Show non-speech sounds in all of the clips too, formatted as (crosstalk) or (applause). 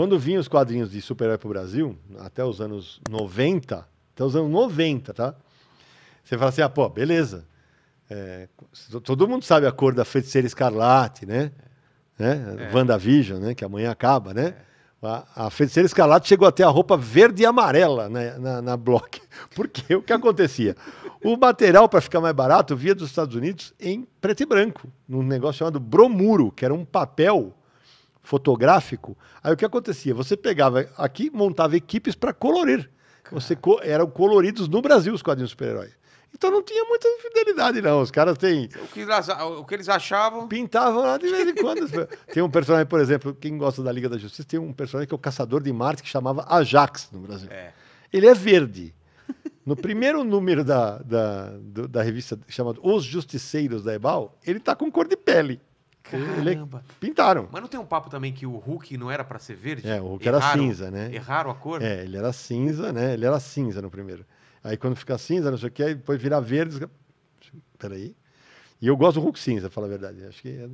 Quando vinham os quadrinhos de super-herói pro Brasil, até os anos 90, até os anos 90, tá? Você fala assim, ah, pô, beleza. É, todo mundo sabe a cor da feiticeira escarlate, né? né? É. WandaVision, né? Que amanhã acaba, né? É. A, a, feiticeira escarlate chegou até a roupa verde e amarela né? na, na block. (laughs) Porque o que acontecia? o material, para ficar mais barato, via dos Estados Unidos em preto e branco, num negócio chamado bromuro, que era um papel fotográfico, aí o que acontecia? Você pegava aqui, montava equipes para colorir. Você co eram coloridos no Brasil os quadrinhos super-herói. Então não tinha muita fidelidade, não. Os caras têm. O que, o que eles achavam. Pintavam lá de vez em (laughs) quando. tem um personagem, por exemplo, quem gosta da Liga da Justiça, tem um personagem que é o Caçador de Marte, que chamava Ajax no Brasil. É. Ele é verde. No primeiro número da, da, da, da revista chamado Os Justiceiros da Ebal, ele tá com cor de pele. Ele... É pintaram. Mas não tem um papo também que o Hulk não era para ser verde? É, o Hulk erraram, era cinza, né? Erraram a cor? É, ele era cinza, né? Ele era cinza no primeiro. Aí quando fica cinza, não sei o que, aí depois virar verde. Peraí. E eu gosto do Hulk cinza, fala a verdade. Acho que é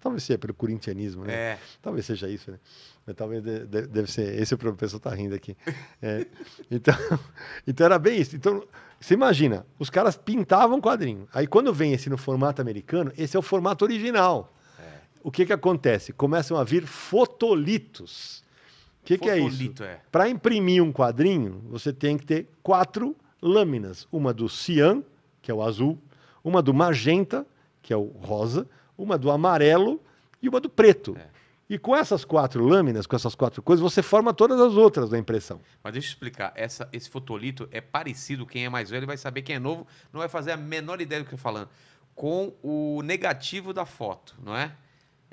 talvez seja pelo corintianismo, né? É. Talvez seja isso, né? Mas talvez de, de, deve ser. Esse é o problema, o pessoal tá rindo aqui. É. (laughs) então, (laughs) então era bem isso. Então, você imagina, os caras pintavam quadrinho. Aí quando vem esse no formato americano, esse é o formato original o que, que acontece? Começam a vir fotolitos. O que, que é isso? É. Para imprimir um quadrinho, você tem que ter quatro lâminas: uma do cian, que é o azul, uma do magenta, que é o rosa, uma do amarelo e uma do preto. É. E com essas quatro lâminas, com essas quatro coisas, você forma todas as outras da impressão. Mas deixa eu explicar, Essa, esse fotolito é parecido, quem é mais velho vai saber, quem é novo não vai fazer a menor ideia do que eu estou falando, com o negativo da foto, não é?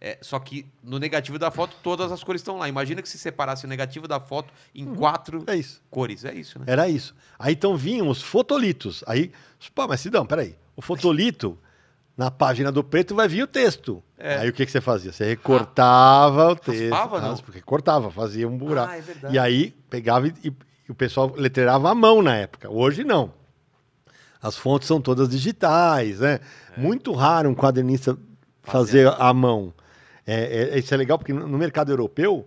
É, só que no negativo da foto, todas as cores estão lá. Imagina que se separasse o negativo da foto em uhum. quatro é cores. É isso, né? Era isso. Aí então vinham os fotolitos. Aí, pô, mas Sidão, peraí. O fotolito, (laughs) na página do preto, vai vir o texto. É. Aí o que, que você fazia? Você recortava ah, o texto. Raspava, não? Porque cortava, fazia um buraco. Ah, é e aí pegava e, e, o pessoal letreirava à mão na época. Hoje não. As fontes são todas digitais, né? É. Muito raro um quadernista fazer à mão. É, é, isso é legal porque no mercado europeu,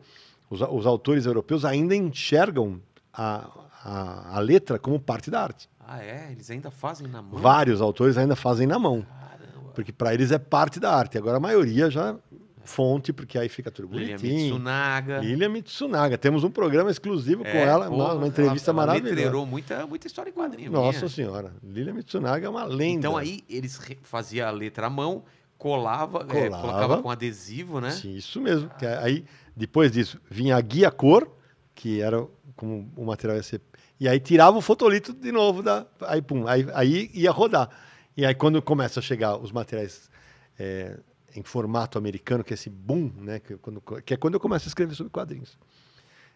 os, os autores europeus ainda enxergam a, a, a, letra como parte da arte. Ah, é? Eles ainda fazem na mão? Vários autores ainda fazem na mão. Caramba. Porque para eles é parte da arte. Agora a maioria já fonte, porque aí fica tudo bonitinho. Lilian Mitsunaga. Lilian Mitsunaga. Temos um programa exclusivo é, com ela, pô, uma, uma, entrevista ela, maravilhosa. Ela letreirou muita, muita história em quadrinhos. Nossa minha. Senhora. Lilian Mitsunaga é uma lenda. Então aí eles faziam a letra à mão colava, colava. É, colocava com adesivo, né? Sim, isso mesmo. É, aí, depois disso, vinha a guia cor, que era como o material ia ser. E aí tirava o fotolito de novo, da, aí pum, aí, aí ia rodar. E aí quando começa a chegar os materiais é, em formato americano, que é esse boom, né? Que, é quando, que é quando eu começo a escrever sobre quadrinhos.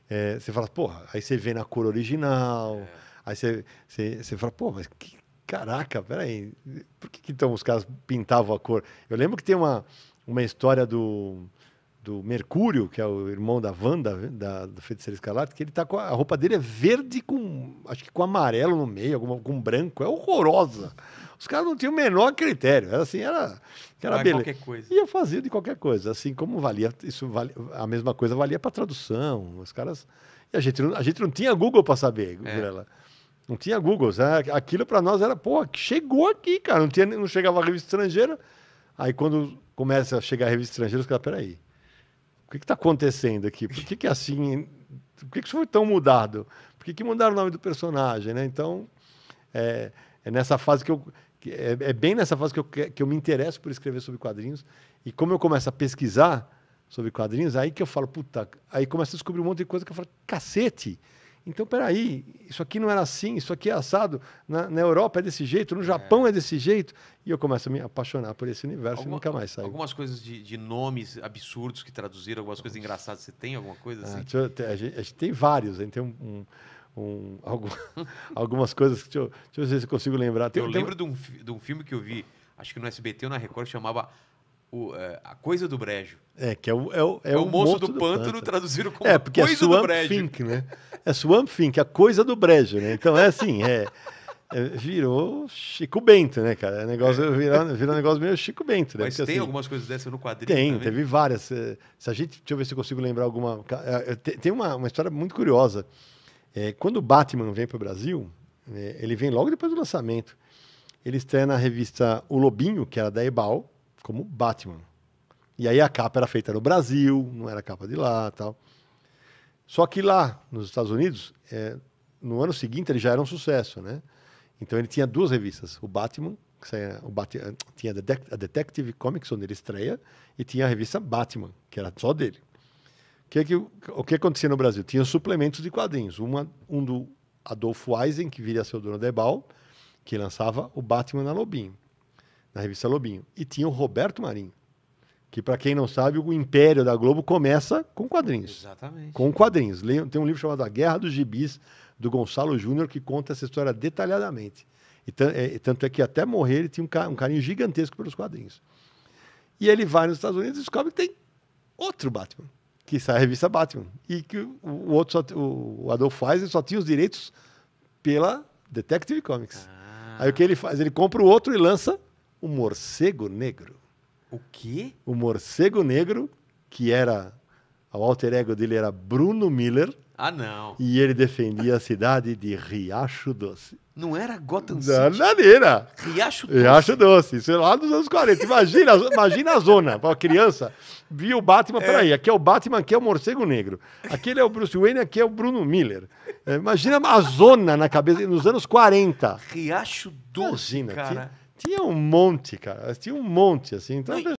É, você fala, porra, aí você vê na cor original, é. aí você, você, você fala, pô, mas que, caraca, peraí, por que, que, então os caras pintavam a cor? Eu lembro que tem uma, uma história do, do Mercúrio, que é o irmão da Wanda, da, do Feiticeiro Escalado, que ele tá com a, a, roupa dele é verde com, acho que com amarelo no meio, alguma, com branco, é horrorosa. Os caras não tinham o menor critério, era assim, era, era é beleza. Qualquer coisa. Ia fazer de qualquer coisa, assim como valia, isso valia, a mesma coisa valia para tradução, os caras, e a gente, não, a gente não tinha Google para saber, é. Não tinha Google. Sabe? É, aquilo para nós era, pô, chegou aqui, cara. Não, tinha, não chegava a revista estrangeira. Aí quando começa a chegar a revista estrangeira, os caras, peraí. O que está acontecendo aqui? Por que, que é assim. Por que, que isso foi tão mudado? Por que, que mudaram o nome do personagem? Né? Então, é, é nessa fase que eu. é, é, bem nessa fase que eu, que eu me interesso por escrever sobre quadrinhos. E como eu começo a pesquisar sobre quadrinhos, aí que eu falo, puta, aí começa a descobrir um monte de coisa que eu falo, cacete, então, peraí, isso aqui não era assim, isso aqui é assado. Na, na Europa é desse jeito, no é. Japão é. é. desse jeito. E eu começo a me apaixonar por esse universo Alguma, e nunca mais saio. Algumas coisas de, de nomes absurdos que traduziram, algumas Nossa. coisas engraçadas. Você tem alguma coisa ah, assim? Ah, eu, a, gente, a, gente, tem vários. A gente tem um, um, um (laughs) algum, algumas coisas que. Deixa eu, deixa eu ver se eu consigo lembrar. Tem, eu lembro de, um, de um filme que eu vi, acho que no SBT ou na Record, chamava o, é, a coisa do brejo. É, que é o, é o, é, é o, o monstro, do, do pântano, pântano traduzido como é, porque é coisa é Swamp do brejo. Think, né? É Swamp Think, a coisa do brejo, né? Então é assim, é, é virou Chico Bento, né, cara? É negócio, é. virou, virou um negócio meio Chico Bento, né? Mas porque, tem assim, algumas coisas dessas no quadrinho Tem, também. teve várias. Se, é, se a gente, deixa eu ver se eu consigo lembrar alguma. Tem uma, uma história muito curiosa. quando o Batman vem para o Brasil, ele vem logo depois do lançamento. Ele estreia na revista O Lobinho, que era da Ebal, como Batman. E aí a capa era feita no Brasil, não era a capa de lá tal. Só que lá, nos Estados Unidos, é, no ano seguinte ele já era um sucesso, né? Então ele tinha duas revistas, o Batman, que o Bat eh, tinha a Detective Comics, onde ele estreia, e tinha a revista Batman, que era só dele. O que, que, o que acontecia no Brasil? Tinha suplementos de quadrinhos. Uma, um do Adolfo Eisen, que viria a ser o dono da Ebal, que lançava o Batman na Lobinho na revista Lobinho. E tinha o Roberto Marinho, que para quem não sabe, o império da Globo começa com quadrinhos. Exatamente. Com quadrinhos. Tem um livro chamado A Guerra dos Gibis, do Gonçalo Júnior, que conta essa história detalhadamente. E é, tanto é que até morrer ele tinha um carinho gigantesco pelos quadrinhos. E ele vai nos Estados Unidos e descobre que tem outro Batman, que sai a revista Batman. E que o, outro só, o Adolf Eisner só tinha os direitos pela Detective Comics. Ah. Aí o que ele faz? Ele compra o outro e lança o morcego negro. O quê? O morcego negro, que era. O alter ego dele era Bruno Miller. Ah, não. E ele defendia a cidade de Riacho Doce. Não era Gotham City? Verdadeira. Riacho Doce. Riacho Doce. Isso é lá dos anos 40. Imagina, (laughs) imagina a zona. Para uma criança, via o Batman. É. Peraí, aqui é o Batman, aqui é o Morcego Negro. Aquele é o Bruce Wayne, aqui é o Bruno Miller. É, imagina a zona na cabeça, nos anos 40. Riacho Doce. Imagina, cara. Que, tinha um monte, cara. Tinha um monte, assim. Então, Não,